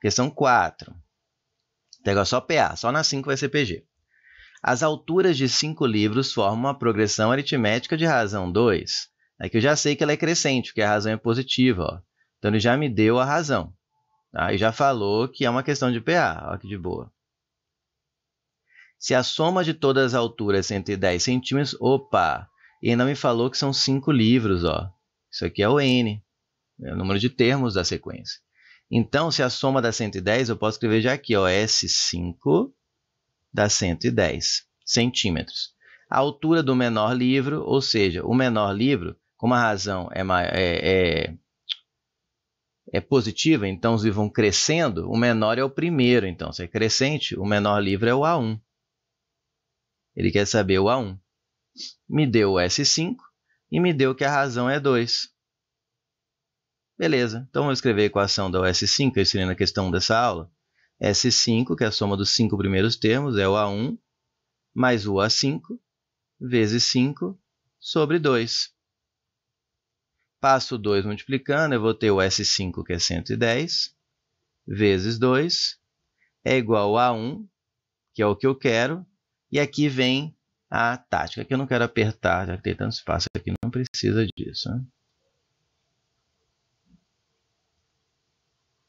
Questão 4. Pega só PA, só na 5 vai ser PG. As alturas de cinco livros formam uma progressão aritmética de razão 2. Aqui é eu já sei que ela é crescente, porque a razão é positiva. Ó. Então ele já me deu a razão. Tá? E já falou que é uma questão de PA. Olha que de boa. Se a soma de todas as alturas é 110 centímetros, opa! E ainda me falou que são cinco livros, ó. Isso aqui é o N é o número de termos da sequência. Então, se a soma dá 110, eu posso escrever já aqui, ó, S5 dá 110 centímetros. A altura do menor livro, ou seja, o menor livro, como a razão é, é, é, é positiva, então os livros vão crescendo, o menor é o primeiro. Então, se é crescente, o menor livro é o A1. Ele quer saber o A1. Me deu o S5 e me deu que a razão é 2. Beleza, então vamos escrever a equação da OS5, que eu ensinei na questão dessa aula. S5, que é a soma dos cinco primeiros termos, é o A1 mais o A5 vezes 5 sobre 2. Passo 2 multiplicando, eu vou ter o S5, que é 110, vezes 2, é igual a 1, que é o que eu quero, e aqui vem a tática, que eu não quero apertar, já que tem tanto espaço aqui, não precisa disso. Né?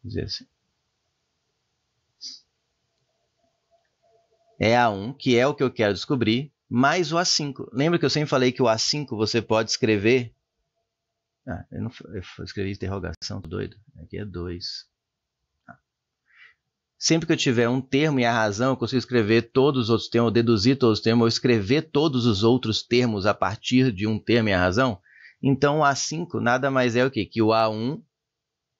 dizer assim. É A1, que é o que eu quero descobrir, mais o A5. Lembra que eu sempre falei que o A5 você pode escrever. Ah, eu, não, eu escrevi interrogação, tô doido. Aqui é 2. Ah. Sempre que eu tiver um termo e a razão, eu consigo escrever todos os outros termos, ou deduzir todos os termos, ou escrever todos os outros termos a partir de um termo e a razão. Então, o A5 nada mais é o que? Que o A1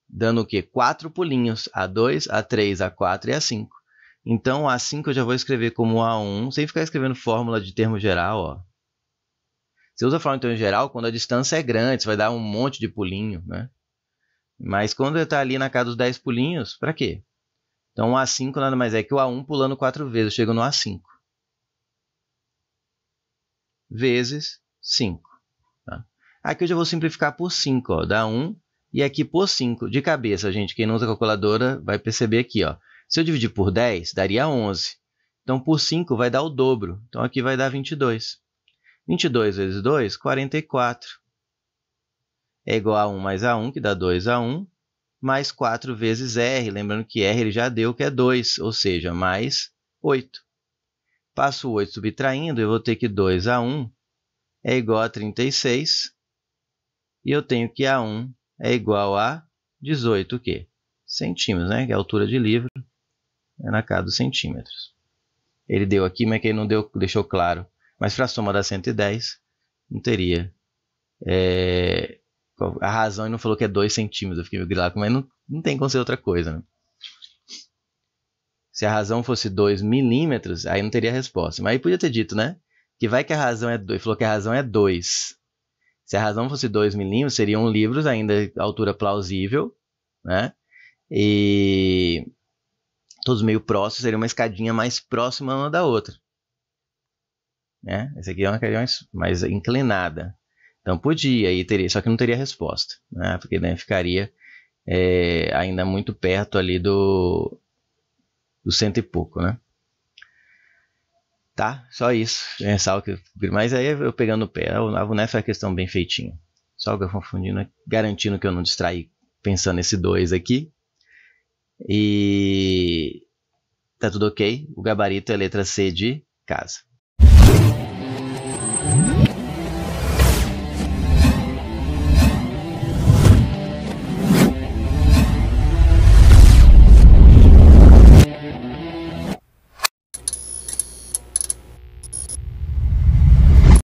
dando o quê? Quatro pulinhos, A2, A3, A4 e A5. Então, A5 eu já vou escrever como A1, sem ficar escrevendo fórmula de termo geral, ó. Você usa a fórmula de termo geral quando a distância é grande, você vai dar um monte de pulinho, né? Mas quando está ali na casa dos 10 pulinhos, para quê? Então, A5 nada mais é que o A1 pulando quatro vezes, eu chego no A5. Vezes 5. Tá? Aqui eu já vou simplificar por 5, Dá 1, e aqui por 5, de cabeça, gente, quem não usa calculadora vai perceber aqui, ó. Se eu dividir por 10, daria 11. Então, por 5 vai dar o dobro. Então, aqui vai dar 22. 22 vezes 2, 44. É igual a 1 mais A1, que dá 2A1, mais 4 vezes R. Lembrando que R ele já deu, que é 2, ou seja, mais 8. Passo o 8 subtraindo, eu vou ter que 2A1 é igual a 36. E eu tenho que A1 é igual a 18 quê centímetros, né? Que é a altura de livro é na cada dos centímetros. Ele deu aqui, mas que ele não deu, deixou claro. Mas para a soma da 110, não teria é, a razão e não falou que é 2 centímetros. Eu fiquei meio grilado, mas não, não tem como ser outra coisa, né? Se a razão fosse 2 milímetros, aí não teria resposta. Mas aí podia ter dito, né? Que vai que a razão é 2. Falou que a razão é 2. Se a razão fosse 2 milímetros, seriam livros ainda altura plausível, né? E todos meio próximos, seria uma escadinha mais próxima uma da outra. Né? Essa aqui é uma escadinha mais inclinada. Então podia, e teria, só que não teria resposta, né? porque né, ficaria é, ainda muito perto ali do, do cento e pouco, né? Tá? Só isso. É, mas aí eu pegando o pé, a Vunefa é, é a questão bem feitinha. Só confundindo, garantindo que eu não distraí pensando nesse 2 aqui. E tá tudo ok. O gabarito é letra C de casa.